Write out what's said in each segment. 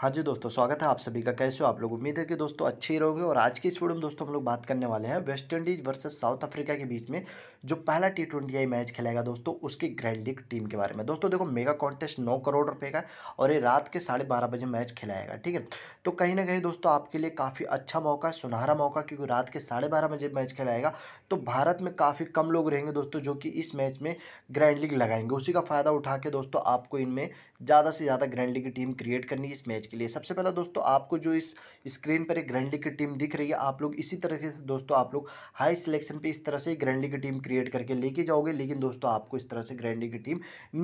हाँ जी दोस्तों स्वागत है आप सभी का कैसे हो आप लोग उम्मीद है कि दोस्तों अच्छे ही रहोगे और आज की इस वीडियो में दोस्तों हम लोग बात करने वाले हैं West Indies versus South Africa के बीच में जो पहला टी ट्वेंटी आई मैच खेलेगा दोस्तों उसकी ग्रैंड लीग टीम के बारे में दोस्तों देखो मेगा कॉन्टेस्ट नौ करोड़ रुपये का और ये रात के साढ़े बारह बजे मैच खिलाएगा ठीक है तो कहीं ना कहीं दोस्तों आपके लिए काफ़ी अच्छा मौका सुनहरा मौका क्योंकि रात के साढ़े बारह बजे मैच खिलाएगा तो भारत में काफ़ी कम लोग रहेंगे दोस्तों जो कि इस मैच में ग्रैंड लीग लगाएंगे उसी का फ़ायदा उठा के दोस्तों आपको इनमें ज़्यादा से ज़्यादा ग्रैंड लीग की टीम क्रिएट करनी इस मैच के लिए सबसे पहला दोस्तों आपको जो इस स्क्रीन पर एक ग्रैंड लीग की टीम दिख रही है आप लोग इसी तरह से दोस्तों आप लोग हाई सिलेक्शन पे इस तरह से ग्रैंड लीग की टीम क्रिएट करके लेके जाओगे लेकिन दोस्तों आपको इस तरह से ग्रैंड लीग की टीम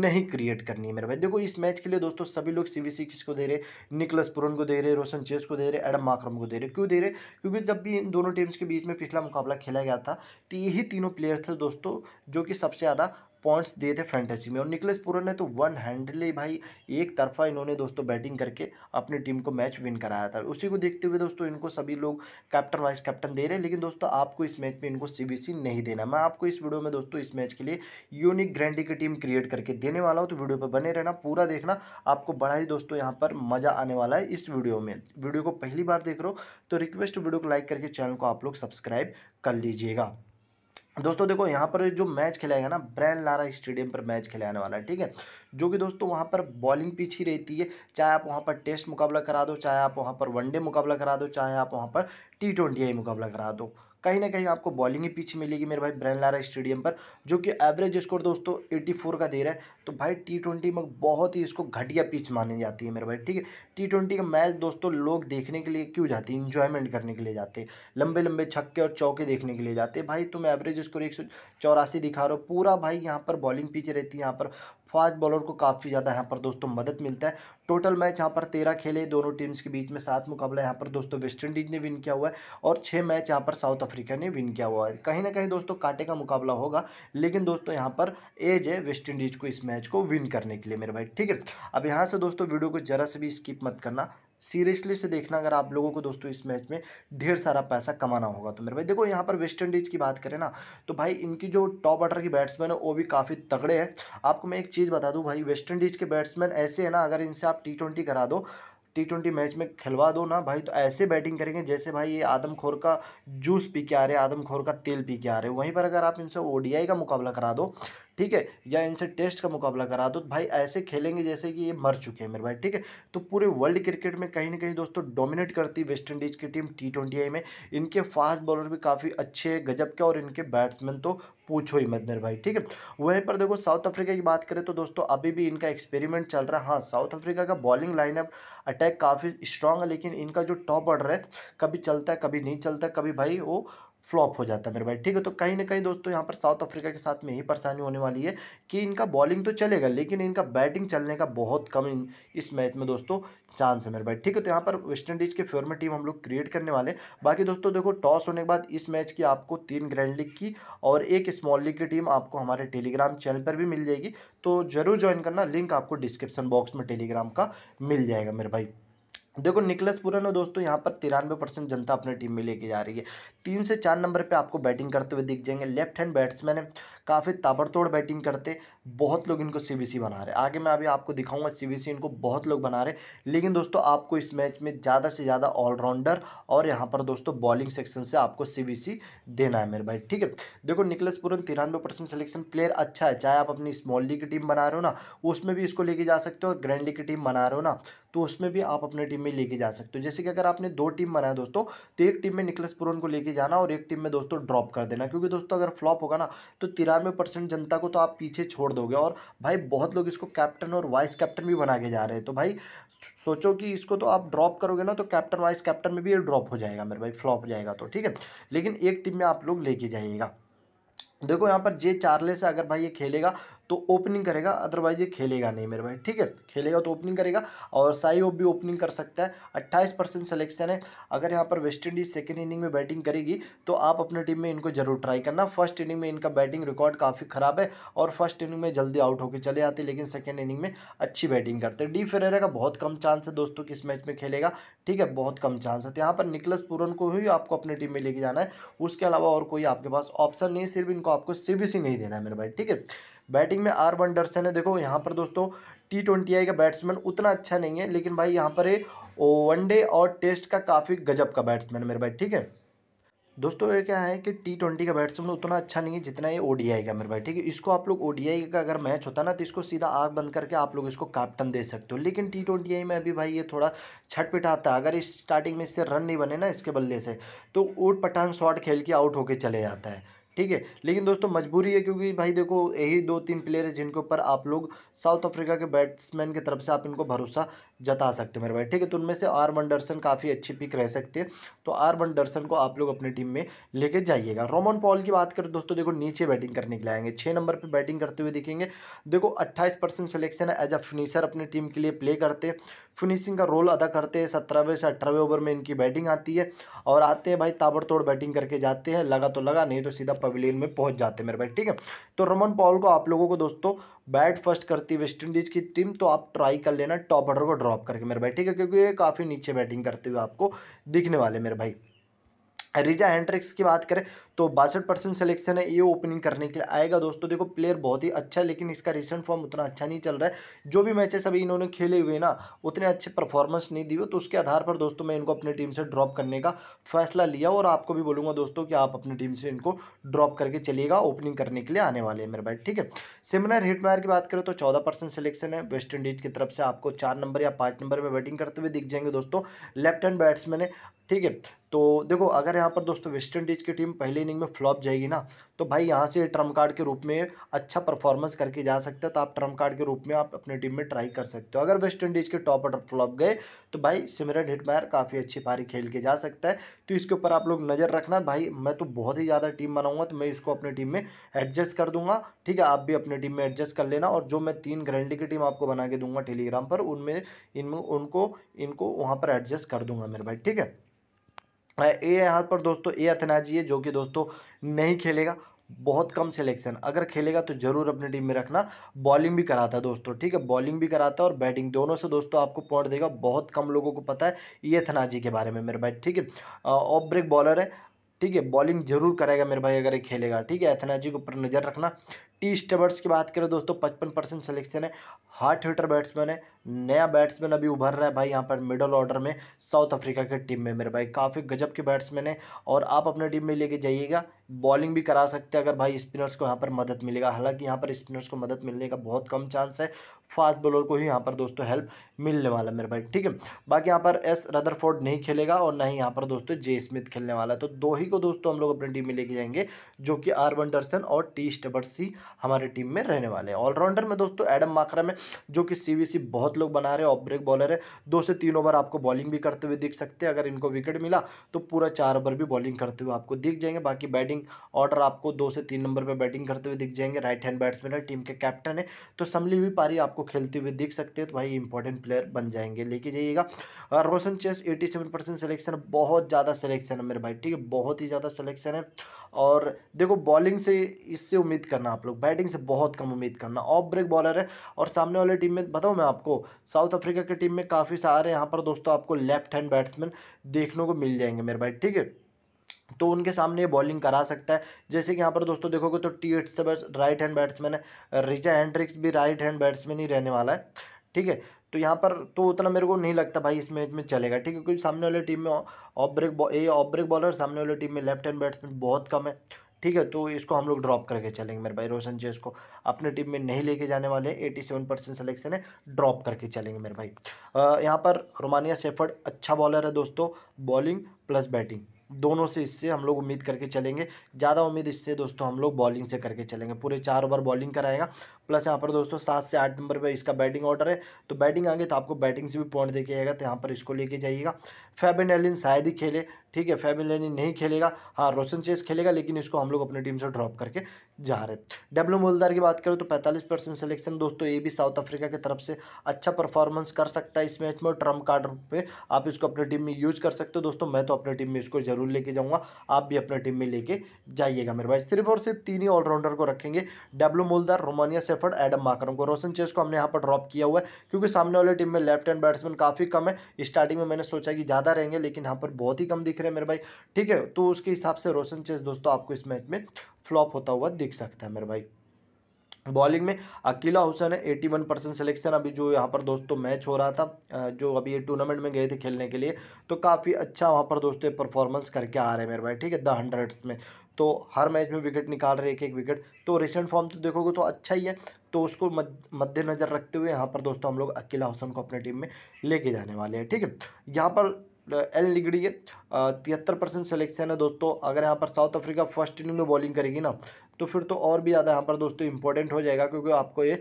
नहीं क्रिएट करनी है मेरे भाई देखो इस मैच के लिए दोस्तों सभी लोग सीवीसी किसको दे रहे निकलस पुरन को दे रहे रोशन चेस को दे रहे एडम माक्रम को दे रहे क्यों दे रहे क्योंकि जब भी इन दोनों टीम्स के बीच में पिछला मुकाबला खेला गया था तो यही तीनों प्लेयर थे दोस्तों जो कि सबसे ज़्यादा पॉइंट्स दिए थे फैंटेसी में और निकलेस पुरन ने तो वन हैंडली भाई एक तरफा इन्होंने दोस्तों बैटिंग करके अपनी टीम को मैच विन कराया था उसी को देखते हुए दोस्तों इनको सभी लोग कैप्टन वाइस कैप्टन दे रहे हैं लेकिन दोस्तों आपको इस मैच में इनको सी नहीं देना मैं आपको इस वीडियो में दोस्तों इस मैच के लिए यूनिक ग्रैंडी की टीम क्रिएट करके देने वाला हूँ तो वीडियो पर बने रहना पूरा देखना आपको बड़ा ही दोस्तों यहाँ पर मज़ा आने वाला है इस वीडियो में वीडियो को पहली बार देख रहे हो तो रिक्वेस्ट वीडियो को लाइक करके चैनल को आप लोग सब्सक्राइब कर लीजिएगा दोस्तों देखो यहाँ पर जो मैच खिलाएगा ना ब्रैन लारा स्टेडियम पर मैच खिलाने वाला है ठीक है जो कि दोस्तों वहाँ पर बॉलिंग पिच ही रहती है चाहे आप वहाँ पर टेस्ट मुकाबला करा दो चाहे आप वहाँ पर वनडे मुकाबला करा दो चाहे आप वहाँ पर टी ट्वेंटी मुकाबला करा दो कहीं ना कहीं आपको बॉलिंग ही पीछे मिलेगी मेरे भाई ब्रैन लारा स्टेडियम पर जो कि एवरेज स्कोर दोस्तों एट्टी फोर का दे रहा है तो भाई टी ट्वेंटी में बहुत ही इसको घटिया पिच मानी जाती है मेरे भाई ठीक है टी ट्वेंटी का मैच दोस्तों लोग देखने के लिए क्यों जाते हैं इंजॉयमेंट करने के लिए जाते हैं लंबे लंबे छक्के और चौके देखने के लिए जाते हैं भाई तुम एवरेज स्कोर एक दिखा रहे हो पूरा भाई यहाँ पर बॉलिंग पीछे रहती है यहाँ पर फास्ट बॉलर को काफ़ी ज़्यादा यहाँ पर दोस्तों मदद मिलता है टोटल मैच यहाँ पर तेरह खेले दोनों टीम्स के बीच में सात मुकाबला यहाँ पर दोस्तों वेस्ट इंडीज़ ने विन किया हुआ है और छः मैच यहाँ पर साउथ अफ्रीका ने विन किया हुआ है कहीं ना कहीं दोस्तों कांटे का मुकाबला होगा लेकिन दोस्तों यहाँ पर एज है वेस्ट इंडीज़ को इस मैच को विन करने के लिए मेरे भाई ठीक है अब यहाँ से दोस्तों वीडियो को ज़रा से भी स्किप मत करना सीरियसली से देखना अगर आप लोगों को दोस्तों इस मैच में ढेर सारा पैसा कमाना होगा तो मेरे भाई देखो यहाँ पर वेस्ट इंडीज़ की बात करें ना तो भाई इनकी जो टॉप ऑर्डर की बैट्समैन है वो भी काफ़ी तगड़े हैं आपको मैं एक चीज़ बता दूँ भाई वेस्ट इंडीज़ के बैट्समैन ऐसे हैं ना अगर इनसे आप टी ट्वेंटी करा दो टी ट्वेंटी मैच में खिलवा दो ना भाई तो ऐसे बैटिंग करेंगे जैसे भाई ये आदमखोर का जूस पी के आ रहे हैं आदमखोर का तेल पी के आ रहे हैं वहीं पर अगर आप इनसे ओडीआई का मुकाबला करा दो ठीक है या इनसे टेस्ट का मुकाबला करा दो भाई ऐसे खेलेंगे जैसे कि ये मर चुके हैं मेरे भाई ठीक है तो पूरे वर्ल्ड क्रिकेट में कहीं ना कहीं दोस्तों डोमिनेट करती वेस्ट इंडीज़ की टीम टी ट्वेंटी में इनके फास्ट बॉलर भी काफ़ी अच्छे गजब के और इनके बैट्समैन तो पूछो ही मत मेरे भाई ठीक है वहीं पर देखो साउथ अफ्रीका की बात करें तो दोस्तों अभी भी इनका एक्सपेरिमेंट चल रहा है हाँ साउथ अफ्रीका का बॉलिंग लाइनअप अटैक काफ़ी स्ट्रांग है लेकिन इनका जो टॉप ऑर्डर है कभी चलता है कभी नहीं चलता कभी भाई वो फ्लॉप हो जाता है मेरे भाई ठीक है तो कहीं ना कहीं दोस्तों यहाँ पर साउथ अफ्रीका के साथ में यही परेशानी होने वाली है कि इनका बॉलिंग तो चलेगा लेकिन इनका बैटिंग चलने का बहुत कम इस मैच में दोस्तों चांस है मेरे भाई ठीक है तो यहाँ पर वेस्ट इंडीज़ के फेवर में टीम हम लोग क्रिएट करने वाले बाकी दोस्तों देखो टॉस होने के बाद इस मैच की आपको तीन ग्रैंड लीग की और एक स्मॉल लीग की टीम आपको हमारे टेलीग्राम चैनल पर भी मिल जाएगी तो जरूर ज्वाइन करना लिंक आपको डिस्क्रिप्शन बॉक्स में टेलीग्राम का मिल जाएगा मेरे भाई देखो निकलस पुरन हो दोस्तों यहाँ पर तिरानवे परसेंट जनता अपने टीम में लेके जा रही है तीन से चार नंबर पे आपको बैटिंग करते हुए दिख जाएंगे लेफ्ट हैंड बैट्समैन है काफ़ी ताबड़तोड़ बैटिंग करते बहुत लोग इनको सीबीसी बना रहे आगे मैं अभी आपको दिखाऊंगा सीबीसी इनको बहुत लोग बना रहे लेकिन दोस्तों आपको इस मैच में ज़्यादा से ज़्यादा ऑलराउंडर और यहाँ पर दोस्तों बॉलिंग सेक्शन से आपको सी देना है मेरे भाई ठीक है देखो निकलस पुरन तिरानवे सिलेक्शन प्लेयर अच्छा है चाहे आप अपनी स्मॉल लीग की टीम बना रहे हो ना उसमें भी इसको लेके जा सकते हो और ग्रैंड लीग की टीम बना रहे हो ना तो उसमें भी आप अपने टीम में लेके जा सकते हो जैसे कि अगर आपने दो टीम बनाया दोस्तों तो एक टीम में निकलस पुरन को लेके जाना और एक टीम में दोस्तों ड्रॉप कर देना क्योंकि दोस्तों अगर फ्लॉप होगा ना तो तिरानवे परसेंट जनता को तो आप पीछे छोड़ दोगे और भाई बहुत लोग इसको कैप्टन और वाइस कैप्टन भी बना के जा रहे हैं तो भाई सोचो कि इसको तो आप ड्रॉप करोगे ना तो कैप्टन वाइस कैप्टन में भी ये ड्रॉप हो जाएगा मेरे भाई फ्लॉप हो जाएगा तो ठीक है लेकिन एक टीम में आप लोग लेके जाइएगा देखो यहाँ पर जे चार्ले से अगर भाई ये खेलेगा तो ओपनिंग करेगा अदरवाइज ये खेलेगा नहीं मेरे भाई ठीक है खेलेगा तो ओपनिंग करेगा और साई ओप भी ओपनिंग कर सकता है अट्ठाईस परसेंट सलेक्शन है अगर यहाँ पर वेस्ट इंडीज सेकेंड इनिंग में बैटिंग करेगी तो आप अपने टीम में इनको जरूर ट्राई करना फर्स्ट इनिंग में इनका बैटिंग रिकॉर्ड काफ़ी ख़राब है और फर्स्ट इनिंग में जल्दी आउट होकर चले आते लेकिन सेकेंड इनिंग में अच्छी बैटिंग करते हैं डी फेरेरा का बहुत कम चांस है दोस्तों कि इस मैच में खेलेगा ठीक है बहुत कम चांस है तो यहाँ पर निकलस पूरन को ही आपको अपनी टीम में लेके जाना है उसके अलावा और कोई आपके पास ऑप्शन नहीं सिर्फ इनको आपको सीबीसी नहीं देना है मेरे भाई ठीक है बैटिंग में आर वनडरसन है देखो यहाँ पर दोस्तों टी ट्वेंटी आई का बैट्समैन उतना अच्छा नहीं है लेकिन भाई यहाँ पर वनडे और टेस्ट का काफ़ी गजब का बैट्समैन है मेरे भाई ठीक है दोस्तों ये क्या है कि टी ट्वेंटी का बैट्समैन उतना अच्छा नहीं है जितना ये ओडीआई का मेरे भाई ठीक है इसको आप लोग ओडीआई का अगर मैच होता ना तो इसको सीधा आग बंद करके आप लोग इसको कैप्टन दे सकते हो लेकिन टी ट्वेंटी आई में अभी भाई ये थोड़ा छटपिटाता है अगर इस स्टार्टिंग में इससे रन नहीं बने ना इसके बल्ले से तो ऊट पठान शॉट खेल के आउट होकर चले जाता है ठीक है लेकिन दोस्तों मजबूरी है क्योंकि भाई देखो यही दो तीन प्लेयर है जिनके ऊपर आप लोग साउथ अफ्रीका के बैट्समैन की तरफ से आप इनको भरोसा जता सकते मेरे भाई ठीक है तो उनमें से आर वन डरसन काफ़ी अच्छी पिक रह सकती है तो आर वन डरसन को आप लोग अपनी टीम में लेके जाइएगा रोमन पॉल की बात करें दोस्तों देखो नीचे बैटिंग करने के लिए आएंगे छः नंबर पर बैटिंग करते हुए देखेंगे देखो अट्ठाईस परसेंट सिलेक्शन है एज अ फिनिशर अपनी टीम के लिए प्ले करते हैं फिनिशिंग का रोल अदा करते हैं सत्रहवें से अठारहवें ओवर में इनकी बैटिंग आती है और आते हैं भाई ताबड़तोड़ बैटिंग करके जाते हैं लगा तो लगा नहीं तो सीधा पवेलियन में पहुंच जाते हैं मेरे भाई ठीक है तो रोमन पॉल को आप लोगों को दोस्तों बैट फर्स्ट करती वेस्ट इंडीज़ की टीम तो आप ट्राई कर लेना टॉप ऑर्डर को ड्रॉप करके मेरे भाई ठीक है क्योंकि ये काफ़ी नीचे बैटिंग करते हुए आपको दिखने वाले मेरे भाई रिजा हैंड्रिक्स की बात करें तो बासठ परसेंट सेलेक्शन है ये ओपनिंग करने के लिए आएगा दोस्तों देखो प्लेयर बहुत ही अच्छा है लेकिन इसका रिसेंट फॉर्म उतना अच्छा नहीं चल रहा है जो भी मैचेस अभी इन्होंने खेले हुए ना उतने अच्छे परफॉर्मेंस नहीं दिए तो उसके आधार पर दोस्तों मैं इनको अपनी टीम से ड्रॉप करने का फैसला लिया और आपको भी बोलूँगा दोस्तों कि आप अपनी टीम से इनको ड्रॉप करके चलिएगा ओपनिंग करने के लिए आने वाले हैं मेरे भाई ठीक है सिमिलर हिटमायर की बात करें तो चौदह परसेंट सिलेक्शन है वेस्ट इंडीज की तरफ से आपको चार नंबर या पाँच नंबर पर बैटिंग करते हुए दिख जाएंगे दोस्तों लेफ्ट हैंड बैट्समैन है ठीक है तो देखो अगर यहाँ पर दोस्तों वेस्ट इंडीज़ की टीम पहले इनिंग में फ्लॉप जाएगी ना तो भाई यहाँ से ट्रम्प कार्ड के रूप में अच्छा परफॉर्मेंस करके जा सकता है तो आप ट्रम्प कार्ड के रूप में आप अपनी टीम में ट्राई कर सकते हो अगर वेस्ट इंडीज़ के टॉप ऑर्डर फ्लॉप गए तो भाई सिमरन हिटमायर काफ़ी अच्छी पारी खेल के जा सकता है तो इसके ऊपर आप लोग नज़र रखना भाई मैं तो बहुत ही ज़्यादा टीम बनाऊंगा तो मैं इसको अपनी टीम में एडजस्ट कर दूंगा ठीक है आप भी अपनी टीम में एडजस्ट कर लेना और जो मैं तीन ग्रैंडी की टीम आपको बना के दूंगा टेलीग्राम पर उनमें इनमें उनको इनको वहाँ पर एडजस्ट कर दूंगा मेरे भाई ठीक है ये यहाँ पर दोस्तों ए अथनाजी है जो कि दोस्तों नहीं खेलेगा बहुत कम सिलेक्शन अगर खेलेगा तो ज़रूर अपनी टीम में रखना बॉलिंग भी कराता है दोस्तों ठीक है बॉलिंग भी कराता है और बैटिंग दोनों से दोस्तों आपको पॉइंट देगा बहुत कम लोगों को पता है ये थनाजी के बारे में मेरे भाई ठीक है ऑफ ब्रेक बॉलर है ठीक है बॉलिंग जरूर करेगा मेरे भाई अगर ये खेलेगा ठीक है एथनाजी के ऊपर नज़र रखना टी स्टेबर्ट्स की बात करें दोस्तों पचपन परसेंट सिलेक्शन है हार्ट हिटर बैट्समैन है नया बैट्समैन अभी उभर रहा है भाई यहाँ पर मिडल ऑर्डर में साउथ अफ्रीका के टीम में मेरे भाई काफ़ी गजब के बैट्समैन है और आप अपने टीम में लेके जाइएगा बॉलिंग भी करा सकते हैं अगर भाई स्पिनर्स को यहाँ पर मदद मिलेगा हालांकि यहाँ पर स्पिनर्स को मदद मिलने का बहुत कम चांस है फास्ट बॉलर को ही यहाँ पर दोस्तों हेल्प मिलने वाला मेरे भाई ठीक है बाकी यहाँ पर एस रदरफोर्ड नहीं खेलेगा और ना ही यहाँ पर दोस्तों जे स्मिथ खेलने वाला है तो दो ही को दोस्तों हम लोग अपनी टीम में लेके जाएंगे जो कि आर वन और टी स्टबर्स ही हमारे टीम में रहने वाले हैं ऑलराउंडर में दोस्तों एडम माकरम है जो कि सी बहुत लोग बना रहे हैं ऑफ ब्रेक बॉलर है दो से तीन ओवर आपको बॉलिंग भी करते हुए दिख सकते हैं अगर इनको विकेट मिला तो पूरा चार ओवर भी बॉलिंग करते हुए आपको दिख जाएंगे बाकी बैटिंग ऑर्डर आपको दो से तीन नंबर पर बैटिंग करते हुए दिख जाएंगे राइट हैंड बैट्समैन है टीम के कैप्टन है तो समली हुई पारी आपको खेलते हुए दिख सकते हैं तो भाई इंपॉर्टेंट प्लेयर बन जाएंगे लेके जाइएगा Roston Chase eighty seven percent selection बहुत ज़्यादा सिलेक्शन है मेरे भाई ठीक है बहुत ही ज़्यादा सिलेक्शन है और देखो बॉलिंग से इससे उम्मीद करना आप लोग बैटिंग से बहुत कम उम्मीद करना ऑफ ब्रेक बॉलर है और सामने वाली टीम में बताऊँ मैं आपको साउथ अफ्रीका की टीम में काफ़ी सारे यहाँ पर दोस्तों आपको लेफ्ट हैंड बैट्समैन देखने को मिल जाएंगे मेरे भाई ठीक है तो उनके सामने ये बॉलिंग करा सकता है जैसे कि यहाँ पर दोस्तों देखोगे तो टी एट्स राइट हैंड बैट्समैन है रिचा हैंड्रिक्स भी राइट हैंड बैट्समैन ही रहने वाला है ठीक है तो यहाँ पर तो उतना मेरे को नहीं लगता भाई इस मैच में चलेगा ठीक है क्योंकि सामने वाली टीम में ऑफ ब्रेक ये ऑफ ब्रेक बॉलर सामने वाली टीम में लेफ्ट हैंड बैट्समैन बहुत कम है ठीक है तो इसको हम लोग ड्रॉप करके चलेंगे मेरे भाई रोशन जेस को अपने टीम में नहीं लेके जाने वाले एटी सेवन परसेंट सलेक्शन है ड्रॉप करके चलेंगे मेरे भाई यहाँ पर रोमानिया सेफर्ड अच्छा बॉलर है दोस्तों बॉलिंग प्लस बैटिंग दोनों से इससे हम लोग उम्मीद करके चलेंगे ज़्यादा उम्मीद इससे दोस्तों हम लोग बॉलिंग से करके चलेंगे पूरे चार ओवर बॉलिंग कराएगा प्लस यहाँ पर दोस्तों सात से आठ नंबर पे इसका बैटिंग ऑर्डर है तो बैटिंग आगे तो आपको बैटिंग से भी पॉइंट देखिएगा तो यहाँ पर इसको लेके जाइएगा फैबिन एलिन शायद ही खेले ठीक है फेमिलैनी नहीं खेलेगा हाँ रोशन चेस खेलेगा लेकिन इसको हम लोग अपनी टीम से ड्रॉप करके जा रहे हैं डब्लू मोलदार की बात करें तो पैंतालीस परसेंट सिलेक्शन दोस्तों ये भी साउथ अफ्रीका की तरफ से अच्छा परफॉर्मेंस कर सकता है इस मैच में ट्रम्प कार्ड पर आप इसको अपनी टीम में यूज़ कर सकते हो दोस्तों मैं तो अपनी टीम में इसको जरूर लेके जाऊँगा आप भी अपनी टीम में लेके जाइएगा मेरे भाई सिर्फ और सिर्फ तीन ही ऑलराउंडर को रखेंगे W Mulder Romario Shepherd Aiden Markram को रोशन चेस को हमने यहाँ पर ड्रॉप किया हुआ है क्योंकि सामने वाली टीम में लेफ्ट हैंड बैट्समैन काफ़ी कम है स्टार्टिंग में मैंने सोचा कि ज़्यादा रहेंगे लेकिन यहाँ पर बहुत ही कम दिख रहे मेरे भाई ठीक है तो उसके हिसाब से रोशन चेस दोस्तों आपको इस मैच में फ्लॉप होता हुआ दिख सकता है मेरे भाई बॉलिंग में अकीला हुसैन है एटी वन परसेंट सिलेक्शन अभी जो यहाँ पर दोस्तों मैच हो रहा था जो अभी ये टूर्नामेंट में गए थे खेलने के लिए तो काफ़ी अच्छा वहाँ पर दोस्तों परफॉर्मेंस करके आ रहे हैं मेरे भाई ठीक है द हंड्रेड्स में तो हर मैच में विकेट निकाल रहे एक एक विकेट तो रिसेंट फॉर्म तो देखोगे तो अच्छा ही है तो उसको मद्देनज़र रखते हुए यहाँ पर दोस्तों हम लोग अकीला हुसैन को अपने टीम में लेके जाने वाले हैं ठीक है यहाँ पर एल लिगड़ी है तिहत्तर परसेंट सेलेक्शन है दोस्तों अगर यहाँ पर साउथ अफ्रीका फर्स्ट इनिंग में बॉलिंग करेगी ना तो फिर तो और भी ज़्यादा यहाँ पर दोस्तों इंपॉर्टेंट हो जाएगा क्योंकि आपको ये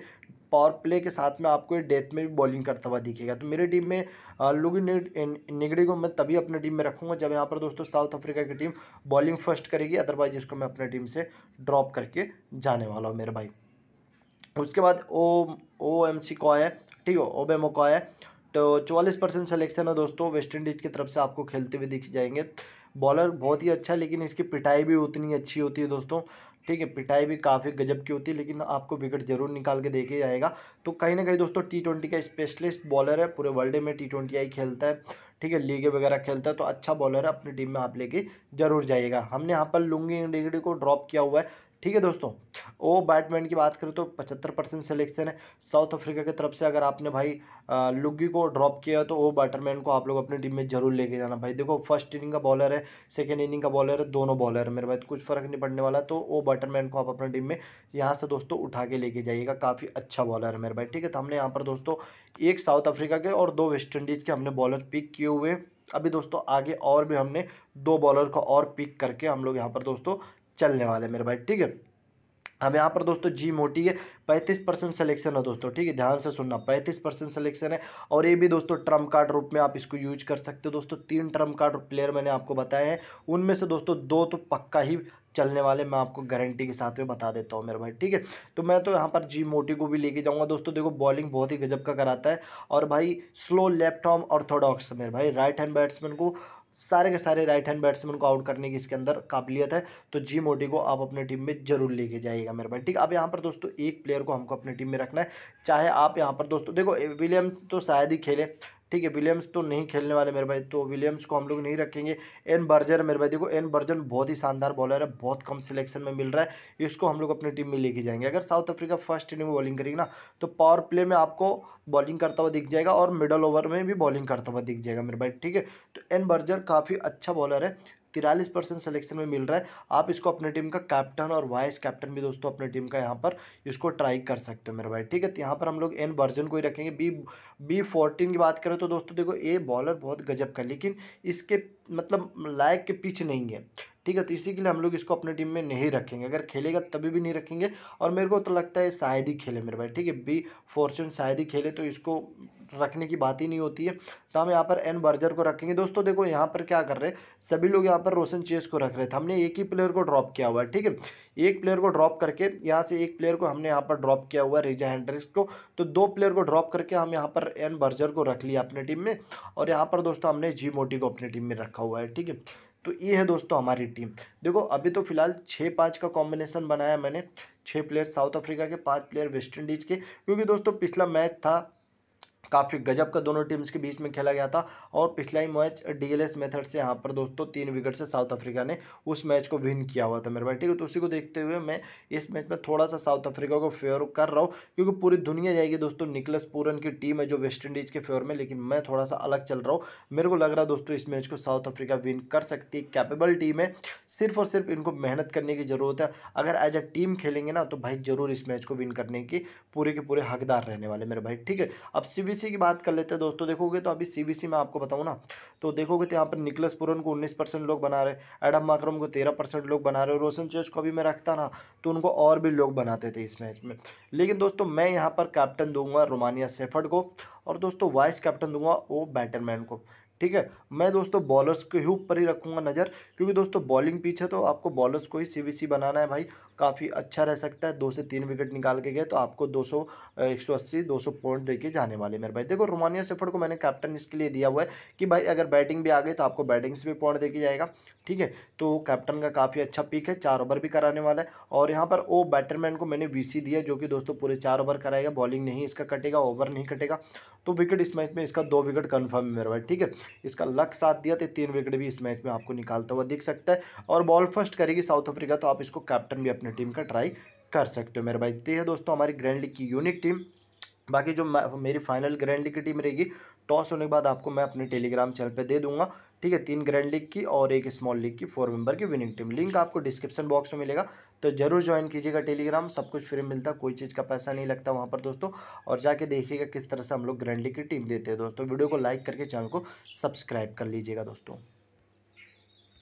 पावर प्ले के साथ में आपको ये डेथ में भी बॉलिंग करता हुआ दिखेगा तो मेरी टीम में लुग निगड़ी को मैं तभी अपने टीम में रखूँगा जब यहाँ पर दोस्तों साउथ अफ्रीका की टीम बॉलिंग फर्स्ट करेगी अदरवाइज इसको मैं अपने टीम से ड्रॉप करके जाने वाला हूँ मेरे भाई उसके बाद ओ ओ एम सी कॉ है ठीक है ओबेमो कॉय है तो चौवालीस परसेंट सलेक्शन है दोस्तों वेस्ट इंडीज़ की तरफ से आपको खेलते हुए दिख जाएंगे बॉलर बहुत ही अच्छा लेकिन इसकी पिटाई भी उतनी अच्छी होती है दोस्तों ठीक है पिटाई भी काफ़ी गजब की होती है लेकिन आपको विकेट जरूर निकाल के देखे जाएगा तो कहीं ना कहीं दोस्तों टी ट्वेंटी का स्पेशलिस्ट बॉलर है पूरे वर्ल्ड में टी ट्वेंटी आई खेलता है ठीक है लीगे वगैरह खेलता है तो अच्छा बॉलर है अपनी टीम में आप लेके जरूर जाइएगा हमने यहाँ पर लुंगी डिगड़ी को ड्रॉप किया हुआ है ठीक है दोस्तों ओ बैटमैन की बात करें तो पचहत्तर परसेंट सिलेक्शन है साउथ अफ्रीका की तरफ से अगर आपने भाई लुगी को ड्रॉप किया तो ओ बैटरमैन को आप लोग अपनी टीम में जरूर लेके जाना भाई देखो फर्स्ट इनिंग का बॉलर है सेकेंड इनिंग का बॉलर है दोनों बॉलर है मेरे भाई कुछ फ़र्क नहीं पड़ने वाला तो ओ बैटरमैन को आप अपनी टीम में यहाँ से दोस्तों उठा के लेके जाइएगा काफ़ी अच्छा बॉलर है मेरे भाई ठीक है तो हमने यहाँ पर दोस्तों एक साउथ अफ्रीका के और दो वेस्ट इंडीज़ के हमने बॉलर पिक किए हुए अभी दोस्तों आगे और भी हमने दो बॉलर को और पिक करके हम लोग यहाँ पर दोस्तों चलने वाला है मेरे भाई ठीक है अब यहाँ पर दोस्तों जी मोटी है पैंतीस परसेंट सलेक्शन है दोस्तों ठीक है ध्यान से सुनना पैंतीस परसेंट सलेक्शन है और ये भी दोस्तों ट्रम्प कार्ड रूप में आप इसको यूज कर सकते हो दोस्तों तीन ट्रम्प कार्ड प्लेयर मैंने आपको बताए हैं उनमें से दोस्तों दो तो पक्का ही चलने वाले मैं आपको गारंटी के साथ में बता देता हूँ मेरे भाई ठीक है तो मैं तो यहाँ पर जी मोटी को भी लेके जाऊँगा दोस्तों देखो बॉलिंग बहुत ही गजब का कराता है और भाई स्लो लेफ्ट आर्म ऑर्थोडॉक्स मेरे भाई राइट हैंड बैट्समैन को सारे के सारे राइट हैंड बैट्समैन को आउट करने की इसके अंदर काबिलियत है तो जी मोटी को आप अपने टीम में जरूर लेके जाइएगा मेरे भाई ठीक अब यहाँ पर दोस्तों एक प्लेयर को हमको अपनी टीम में रखना है चाहे आप यहाँ पर दोस्तों देखो विलियम तो शायद ही खेले ठीक है विलियम्स तो नहीं खेलने वाले मेरे भाई तो विलियम्स को हम लोग नहीं रखेंगे एन बर्जर मेरे भाई देखो एन बर्जन बहुत ही शानदार बॉलर है बहुत कम सिलेक्शन में मिल रहा है इसको हम लोग अपनी टीम में लेके जाएंगे अगर साउथ अफ्रीका फर्स्ट इनिंग में बॉलिंग करेगी ना तो पावर प्ले में आपको बॉलिंग करता हुआ दिख जाएगा और मिडल ओवर में भी बॉलिंग करता हुआ दिख जाएगा मेरे भाई ठीक है तो एन बर्जर काफ़ी अच्छा बॉलर है तिरालीस परसेंट सेलेक्शन में मिल रहा है आप इसको अपने टीम का कैप्टन और वाइस कैप्टन भी दोस्तों अपने टीम का यहाँ पर इसको ट्राई कर सकते हो मेरे भाई ठीक है तो यहाँ पर हम लोग एन वर्जन को ही रखेंगे बी बी फोर्टीन की बात करें तो दोस्तों देखो ए बॉलर बहुत गजब का लेकिन इसके मतलब लायक के पिच नहीं है ठीक है तो इसी के लिए हम लोग इसको अपने टीम में नहीं रखेंगे अगर खेलेगा तभी भी नहीं रखेंगे और मेरे को तो लगता है शायद ही खेले मेरे भाई ठीक है बी फॉर्चून शायद ही खेले तो इसको रखने की बात ही नहीं होती है तो हम यहाँ पर एन बर्जर को रखेंगे दोस्तों देखो यहाँ पर क्या कर रहे सभी लोग यहाँ पर रोशन चेस को रख रहे थे हमने एक ही प्लेयर को ड्रॉप किया हुआ है ठीक है एक प्लेयर को ड्रॉप करके यहाँ से एक प्लेयर को हमने यहाँ पर ड्रॉप किया हुआ है रिजा हैंड्रिक्स को तो दो प्लेयर को ड्रॉप करके हम यहाँ पर एन बर्जर को रख लिया अपने टीम में और यहाँ पर दोस्तों हमने जी मोटी को अपनी टीम में रखा हुआ है ठीक है तो ये है दोस्तों हमारी टीम देखो अभी तो फिलहाल छः पाँच का कॉम्बिनेशन बनाया मैंने छः प्लेयर साउथ अफ्रीका के पाँच प्लेयर वेस्ट इंडीज़ के क्योंकि दोस्तों पिछला मैच था काफ़ी गजब का दोनों टीम्स के बीच में खेला गया था और पिछला ही मैच डीएलएस मेथड से यहाँ पर दोस्तों तीन विकेट से साउथ अफ्रीका ने उस मैच को विन किया हुआ था मेरे भाई ठीक है तो उसी को देखते हुए मैं इस मैच में थोड़ा सा साउथ अफ्रीका को फेवर कर रहा हूँ क्योंकि पूरी दुनिया जाएगी दोस्तों निकलस पूरन की टीम है जो वेस्ट इंडीज़ के फेवर में लेकिन मैं थोड़ा सा अलग चल रहा हूँ मेरे को लग रहा है दोस्तों इस मैच को साउथ अफ्रीका विन कर सकती है कैपेबल टीम है सिर्फ और सिर्फ इनको मेहनत करने की ज़रूरत है अगर एज अ टीम खेलेंगे ना तो भाई ज़रूर इस मैच को विन करने की पूरे के पूरे हकदार रहने वाले मेरे भाई ठीक है अब सी सीबीसी की बात कर लेते हैं दोस्तों देखोगे तो अभी सीबीसी में आपको बताऊँ ना तो देखोगे तो यहाँ पर निकलस पुरन को उन्नीस परसेंट लोग बना रहे एडम माक्रम को तेरह परसेंट लोग बना रहे रोशन चर्च को भी मैं रखता ना तो उनको और भी लोग बनाते थे इस मैच में लेकिन दोस्तों मैं यहाँ पर कैप्टन दूंगा रोमानिया सेफर्ड को और दोस्तों वाइस कैप्टन दूंगा ओ बैटरमैन को ठीक है मैं दोस्तों बॉलर्स के ही ऊपर ही रखूँगा नज़र क्योंकि दोस्तों बॉलिंग पिच है तो आपको बॉलर्स को ही सी बनाना है भाई काफ़ी अच्छा रह सकता है दो से तीन विकेट निकाल के गए तो आपको दो सौ एक सौ अस्सी दो सौ पॉइंट देके जाने वाले मेरे भाई देखो रोमानिया सेफर्ड को मैंने कैप्टन इसके लिए दिया हुआ है कि भाई अगर बैटिंग भी आ गई तो आपको बैटिंग से भी पॉइंट दे जाएगा ठीक है तो कैप्टन का काफ़ी अच्छा पिक है चार ओवर भी कराने वाला है और यहाँ पर वो बैटरमैन को मैंने वी दिया जो कि दोस्तों पूरे चार ओवर कराएगा बॉलिंग नहीं इसका कटेगा ओवर नहीं कटेगा तो विकेट इस मैच में इसका दो विकेट कन्फर्म है मेरे भाई ठीक है इसका लक साथ दिया तो तीन विकेट भी इस मैच में आपको निकालता हुआ दिख सकता है और बॉल फर्स्ट करेगी साउथ अफ्रीका तो आप इसको कैप्टन भी अपनी टीम का ट्राई कर सकते हो मेरे भाई तो ये है दोस्तों हमारी ग्रैंड लीग की यूनिक टीम बाकी जो मेरी फाइनल ग्रैंड लीग की टीम रहेगी टॉस होने के बाद आपको मैं अपने टेलीग्राम चैनल पे दे दूंगा ठीक है तीन ग्रैंड लीग की और एक स्मॉल लीग की फोर मेंबर की विनिंग टीम लिंक आपको डिस्क्रिप्शन बॉक्स में मिलेगा तो जरूर ज्वाइन कीजिएगा टेलीग्राम सब कुछ फ्री मिलता कोई चीज़ का पैसा नहीं लगता वहाँ पर दोस्तों और जाके देखिएगा किस तरह से हम लोग ग्रैंड लीग की टीम देते हैं दोस्तों वीडियो को लाइक करके चैनल को सब्सक्राइब कर लीजिएगा दोस्तों